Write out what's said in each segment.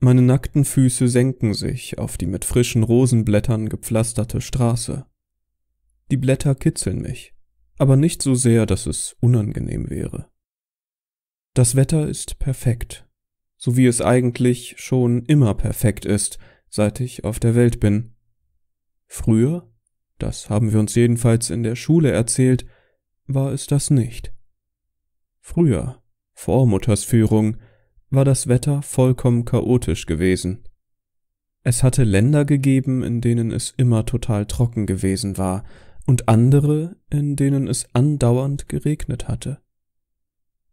Meine nackten Füße senken sich auf die mit frischen Rosenblättern gepflasterte Straße. Die Blätter kitzeln mich, aber nicht so sehr, dass es unangenehm wäre. Das Wetter ist perfekt, so wie es eigentlich schon immer perfekt ist, seit ich auf der Welt bin. Früher, das haben wir uns jedenfalls in der Schule erzählt, war es das nicht. Früher, vor Mutters Führung, war das Wetter vollkommen chaotisch gewesen. Es hatte Länder gegeben, in denen es immer total trocken gewesen war, und andere, in denen es andauernd geregnet hatte.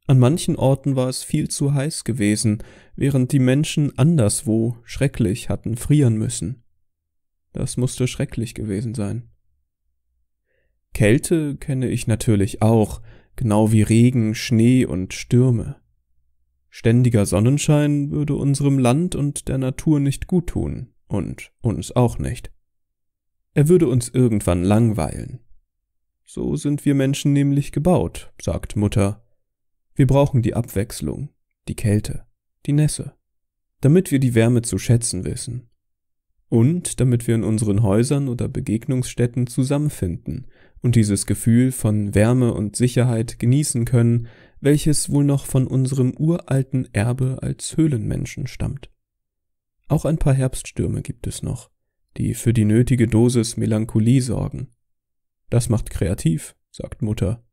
An manchen Orten war es viel zu heiß gewesen, während die Menschen anderswo schrecklich hatten frieren müssen. Das musste schrecklich gewesen sein. Kälte kenne ich natürlich auch, genau wie Regen, Schnee und Stürme. Ständiger Sonnenschein würde unserem Land und der Natur nicht gut tun und uns auch nicht. Er würde uns irgendwann langweilen. So sind wir Menschen nämlich gebaut, sagt Mutter. Wir brauchen die Abwechslung, die Kälte, die Nässe, damit wir die Wärme zu schätzen wissen. Und damit wir in unseren Häusern oder Begegnungsstätten zusammenfinden und dieses Gefühl von Wärme und Sicherheit genießen können, welches wohl noch von unserem uralten Erbe als Höhlenmenschen stammt. Auch ein paar Herbststürme gibt es noch, die für die nötige Dosis Melancholie sorgen. Das macht kreativ, sagt Mutter.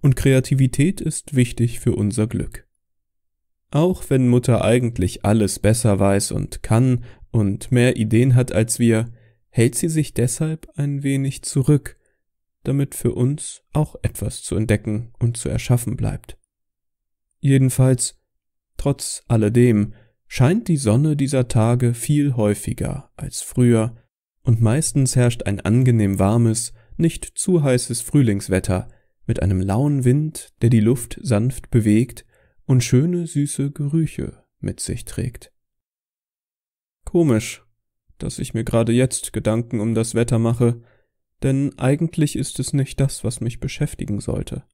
Und Kreativität ist wichtig für unser Glück. Auch wenn Mutter eigentlich alles besser weiß und kann und mehr Ideen hat als wir, hält sie sich deshalb ein wenig zurück, damit für uns auch etwas zu entdecken und zu erschaffen bleibt. Jedenfalls, trotz alledem, scheint die Sonne dieser Tage viel häufiger als früher, und meistens herrscht ein angenehm warmes, nicht zu heißes Frühlingswetter mit einem lauen Wind, der die Luft sanft bewegt und schöne süße Gerüche mit sich trägt. Komisch, dass ich mir gerade jetzt Gedanken um das Wetter mache, denn eigentlich ist es nicht das, was mich beschäftigen sollte.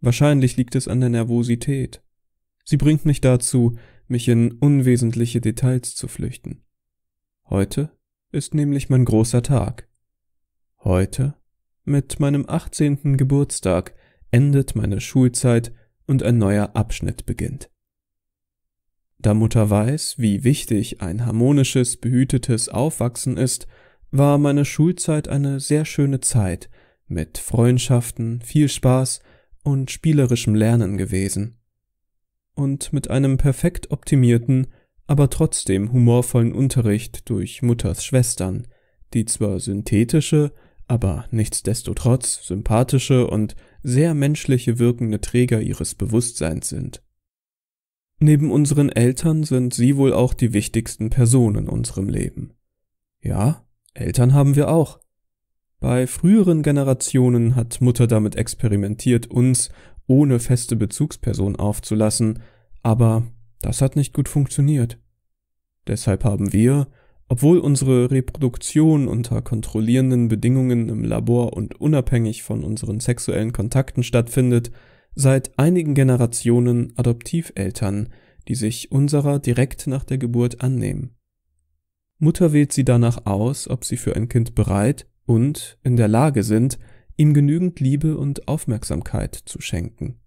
Wahrscheinlich liegt es an der Nervosität. Sie bringt mich dazu, mich in unwesentliche Details zu flüchten. Heute ist nämlich mein großer Tag. Heute, mit meinem 18. Geburtstag, endet meine Schulzeit und ein neuer Abschnitt beginnt. Da Mutter weiß, wie wichtig ein harmonisches, behütetes Aufwachsen ist war meine Schulzeit eine sehr schöne Zeit mit Freundschaften, viel Spaß und spielerischem Lernen gewesen. Und mit einem perfekt optimierten, aber trotzdem humorvollen Unterricht durch Mutters Schwestern, die zwar synthetische, aber nichtsdestotrotz sympathische und sehr menschliche wirkende Träger ihres Bewusstseins sind. Neben unseren Eltern sind sie wohl auch die wichtigsten Personen in unserem Leben. Ja, Eltern haben wir auch. Bei früheren Generationen hat Mutter damit experimentiert, uns ohne feste Bezugsperson aufzulassen, aber das hat nicht gut funktioniert. Deshalb haben wir, obwohl unsere Reproduktion unter kontrollierenden Bedingungen im Labor und unabhängig von unseren sexuellen Kontakten stattfindet, seit einigen Generationen Adoptiveltern, die sich unserer direkt nach der Geburt annehmen. Mutter wählt sie danach aus, ob sie für ein Kind bereit und in der Lage sind, ihm genügend Liebe und Aufmerksamkeit zu schenken.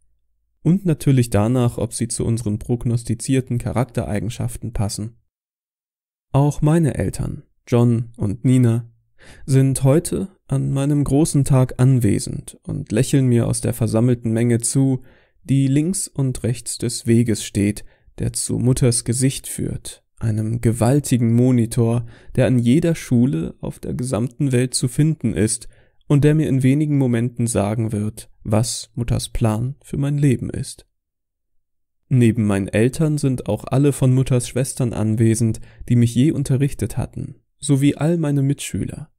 Und natürlich danach, ob sie zu unseren prognostizierten Charaktereigenschaften passen. Auch meine Eltern, John und Nina, sind heute an meinem großen Tag anwesend und lächeln mir aus der versammelten Menge zu, die links und rechts des Weges steht, der zu Mutters Gesicht führt, einem gewaltigen Monitor, der an jeder Schule auf der gesamten Welt zu finden ist und der mir in wenigen Momenten sagen wird, was Mutters Plan für mein Leben ist. Neben meinen Eltern sind auch alle von Mutters Schwestern anwesend, die mich je unterrichtet hatten, sowie all meine Mitschüler.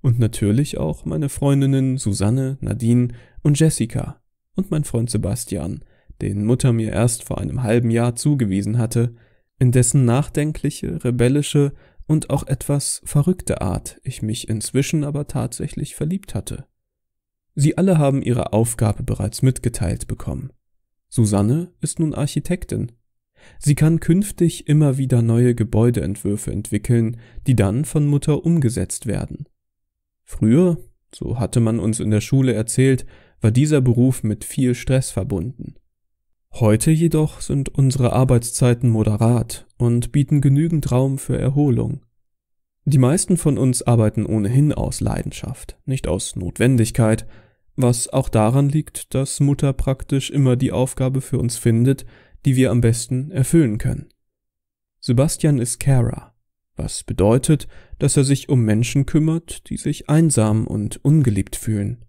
Und natürlich auch meine Freundinnen Susanne, Nadine und Jessica und mein Freund Sebastian, den Mutter mir erst vor einem halben Jahr zugewiesen hatte, in dessen nachdenkliche, rebellische und auch etwas verrückte Art ich mich inzwischen aber tatsächlich verliebt hatte. Sie alle haben ihre Aufgabe bereits mitgeteilt bekommen. Susanne ist nun Architektin. Sie kann künftig immer wieder neue Gebäudeentwürfe entwickeln, die dann von Mutter umgesetzt werden. Früher, so hatte man uns in der Schule erzählt, war dieser Beruf mit viel Stress verbunden. Heute jedoch sind unsere Arbeitszeiten moderat und bieten genügend Raum für Erholung. Die meisten von uns arbeiten ohnehin aus Leidenschaft, nicht aus Notwendigkeit, was auch daran liegt, dass Mutter praktisch immer die Aufgabe für uns findet, die wir am besten erfüllen können. Sebastian ist Carer, was bedeutet, dass er sich um Menschen kümmert, die sich einsam und ungeliebt fühlen.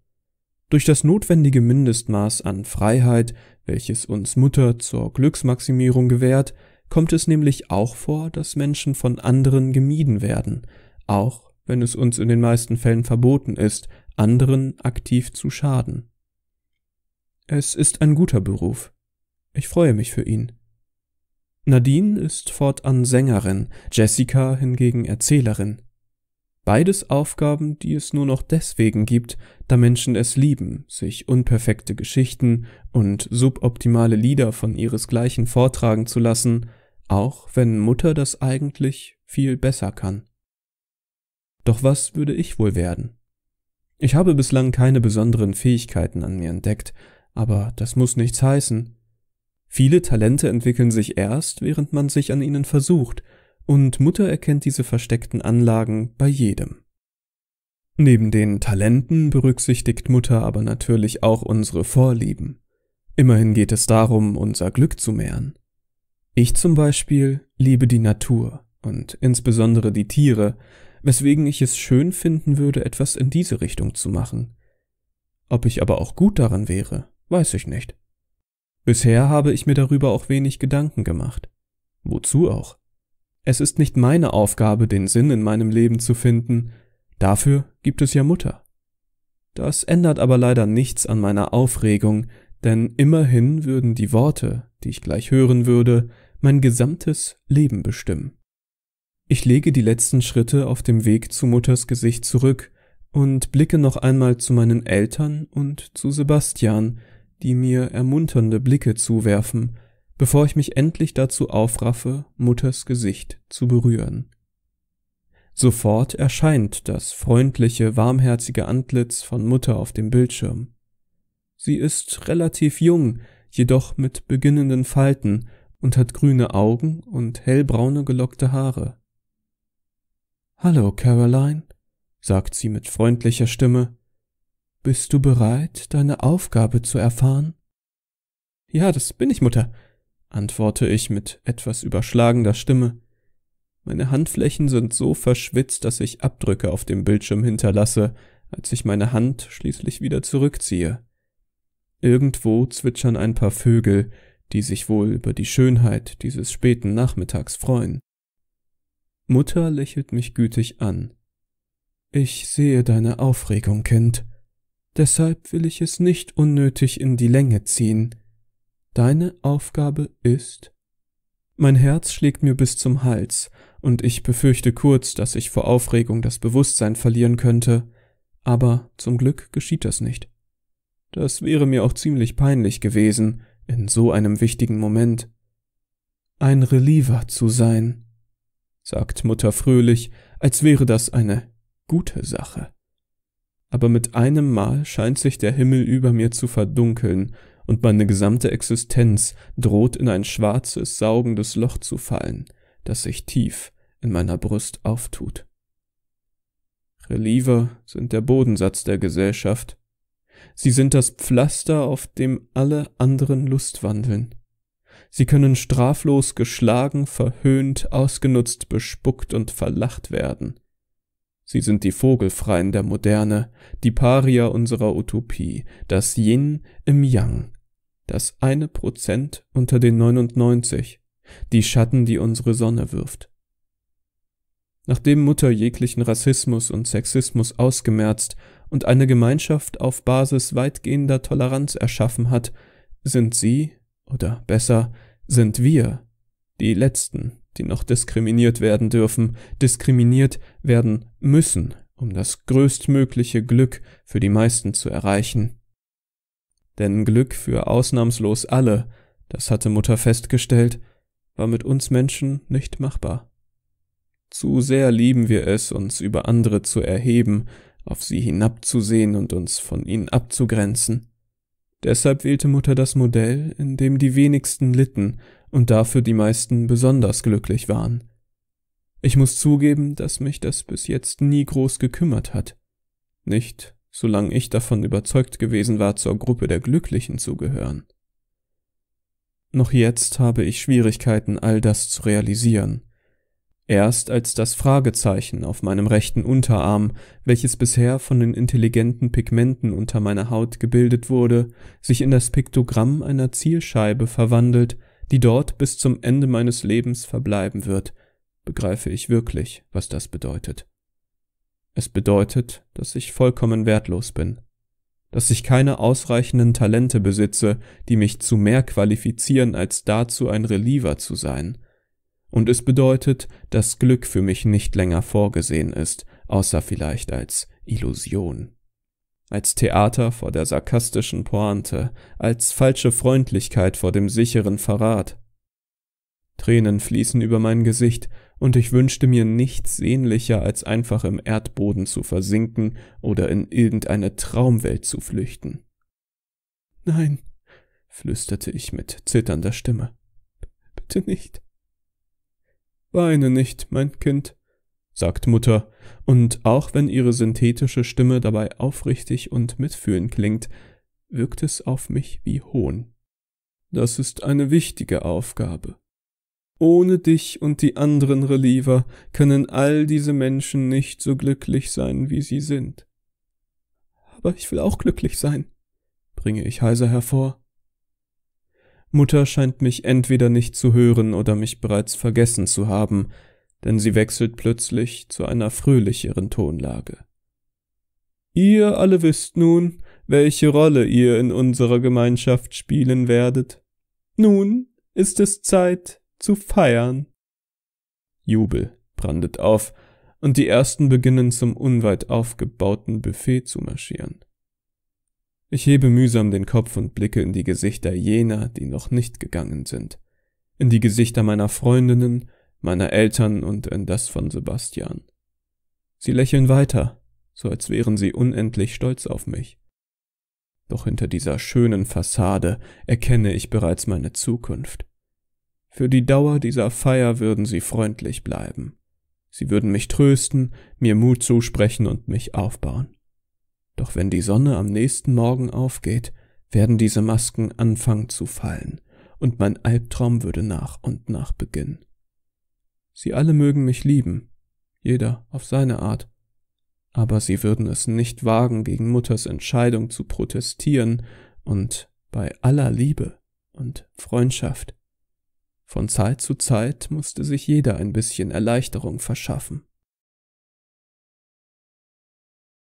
Durch das notwendige Mindestmaß an Freiheit welches uns Mutter zur Glücksmaximierung gewährt, kommt es nämlich auch vor, dass Menschen von anderen gemieden werden, auch wenn es uns in den meisten Fällen verboten ist, anderen aktiv zu schaden. Es ist ein guter Beruf. Ich freue mich für ihn. Nadine ist fortan Sängerin, Jessica hingegen Erzählerin. Beides Aufgaben, die es nur noch deswegen gibt, da Menschen es lieben, sich unperfekte Geschichten und suboptimale Lieder von ihresgleichen vortragen zu lassen, auch wenn Mutter das eigentlich viel besser kann. Doch was würde ich wohl werden? Ich habe bislang keine besonderen Fähigkeiten an mir entdeckt, aber das muss nichts heißen. Viele Talente entwickeln sich erst, während man sich an ihnen versucht, und Mutter erkennt diese versteckten Anlagen bei jedem. Neben den Talenten berücksichtigt Mutter aber natürlich auch unsere Vorlieben. Immerhin geht es darum, unser Glück zu mehren. Ich zum Beispiel liebe die Natur und insbesondere die Tiere, weswegen ich es schön finden würde, etwas in diese Richtung zu machen. Ob ich aber auch gut daran wäre, weiß ich nicht. Bisher habe ich mir darüber auch wenig Gedanken gemacht. Wozu auch? Es ist nicht meine Aufgabe, den Sinn in meinem Leben zu finden, dafür gibt es ja Mutter. Das ändert aber leider nichts an meiner Aufregung, denn immerhin würden die Worte, die ich gleich hören würde, mein gesamtes Leben bestimmen. Ich lege die letzten Schritte auf dem Weg zu Mutters Gesicht zurück und blicke noch einmal zu meinen Eltern und zu Sebastian, die mir ermunternde Blicke zuwerfen, bevor ich mich endlich dazu aufraffe, Mutters Gesicht zu berühren. Sofort erscheint das freundliche, warmherzige Antlitz von Mutter auf dem Bildschirm. Sie ist relativ jung, jedoch mit beginnenden Falten und hat grüne Augen und hellbraune gelockte Haare. Hallo, Caroline, sagt sie mit freundlicher Stimme. Bist du bereit, deine Aufgabe zu erfahren? Ja, das bin ich, Mutter, antworte ich mit etwas überschlagender Stimme. Meine Handflächen sind so verschwitzt, dass ich Abdrücke auf dem Bildschirm hinterlasse, als ich meine Hand schließlich wieder zurückziehe. Irgendwo zwitschern ein paar Vögel, die sich wohl über die Schönheit dieses späten Nachmittags freuen. Mutter lächelt mich gütig an. Ich sehe deine Aufregung, Kind. Deshalb will ich es nicht unnötig in die Länge ziehen. Deine Aufgabe ist? Mein Herz schlägt mir bis zum Hals, und ich befürchte kurz, dass ich vor Aufregung das Bewusstsein verlieren könnte, aber zum Glück geschieht das nicht. Das wäre mir auch ziemlich peinlich gewesen, in so einem wichtigen Moment. Ein Reliever zu sein, sagt Mutter fröhlich, als wäre das eine gute Sache. Aber mit einem Mal scheint sich der Himmel über mir zu verdunkeln, und meine gesamte Existenz droht in ein schwarzes, saugendes Loch zu fallen, das sich tief in meiner Brust auftut. Reliever sind der Bodensatz der Gesellschaft. Sie sind das Pflaster, auf dem alle anderen Lust wandeln. Sie können straflos geschlagen, verhöhnt, ausgenutzt, bespuckt und verlacht werden. Sie sind die Vogelfreien der Moderne, die Parier unserer Utopie, das Yin im Yang, das eine Prozent unter den 99, die Schatten, die unsere Sonne wirft. Nachdem Mutter jeglichen Rassismus und Sexismus ausgemerzt und eine Gemeinschaft auf Basis weitgehender Toleranz erschaffen hat, sind sie, oder besser, sind wir, die Letzten, die noch diskriminiert werden dürfen, diskriminiert werden müssen, um das größtmögliche Glück für die meisten zu erreichen. Denn Glück für ausnahmslos alle, das hatte Mutter festgestellt, war mit uns Menschen nicht machbar. Zu sehr lieben wir es, uns über andere zu erheben, auf sie hinabzusehen und uns von ihnen abzugrenzen. Deshalb wählte Mutter das Modell, in dem die wenigsten litten und dafür die meisten besonders glücklich waren. Ich muss zugeben, dass mich das bis jetzt nie groß gekümmert hat. Nicht, solange ich davon überzeugt gewesen war, zur Gruppe der Glücklichen zu gehören. Noch jetzt habe ich Schwierigkeiten, all das zu realisieren. Erst als das Fragezeichen auf meinem rechten Unterarm, welches bisher von den intelligenten Pigmenten unter meiner Haut gebildet wurde, sich in das Piktogramm einer Zielscheibe verwandelt, die dort bis zum Ende meines Lebens verbleiben wird, begreife ich wirklich, was das bedeutet. Es bedeutet, dass ich vollkommen wertlos bin, dass ich keine ausreichenden Talente besitze, die mich zu mehr qualifizieren, als dazu ein Reliever zu sein, und es bedeutet, dass Glück für mich nicht länger vorgesehen ist, außer vielleicht als Illusion. Als Theater vor der sarkastischen Pointe, als falsche Freundlichkeit vor dem sicheren Verrat. Tränen fließen über mein Gesicht, und ich wünschte mir nichts sehnlicher, als einfach im Erdboden zu versinken oder in irgendeine Traumwelt zu flüchten. Nein, flüsterte ich mit zitternder Stimme. Bitte nicht. Weine nicht, mein Kind, sagt Mutter, und auch wenn ihre synthetische Stimme dabei aufrichtig und mitfühlend klingt, wirkt es auf mich wie Hohn. Das ist eine wichtige Aufgabe. Ohne dich und die anderen Reliever können all diese Menschen nicht so glücklich sein, wie sie sind. Aber ich will auch glücklich sein, bringe ich heiser hervor. Mutter scheint mich entweder nicht zu hören oder mich bereits vergessen zu haben, denn sie wechselt plötzlich zu einer fröhlicheren Tonlage. Ihr alle wisst nun, welche Rolle ihr in unserer Gemeinschaft spielen werdet. Nun ist es Zeit zu feiern. Jubel brandet auf, und die ersten beginnen zum unweit aufgebauten Buffet zu marschieren. Ich hebe mühsam den Kopf und blicke in die Gesichter jener, die noch nicht gegangen sind, in die Gesichter meiner Freundinnen, meiner Eltern und in das von Sebastian. Sie lächeln weiter, so als wären sie unendlich stolz auf mich. Doch hinter dieser schönen Fassade erkenne ich bereits meine Zukunft. Für die Dauer dieser Feier würden sie freundlich bleiben. Sie würden mich trösten, mir Mut zusprechen und mich aufbauen. Doch wenn die Sonne am nächsten Morgen aufgeht, werden diese Masken anfangen zu fallen, und mein Albtraum würde nach und nach beginnen. Sie alle mögen mich lieben, jeder auf seine Art, aber sie würden es nicht wagen, gegen Mutters Entscheidung zu protestieren, und bei aller Liebe und Freundschaft. Von Zeit zu Zeit musste sich jeder ein bisschen Erleichterung verschaffen.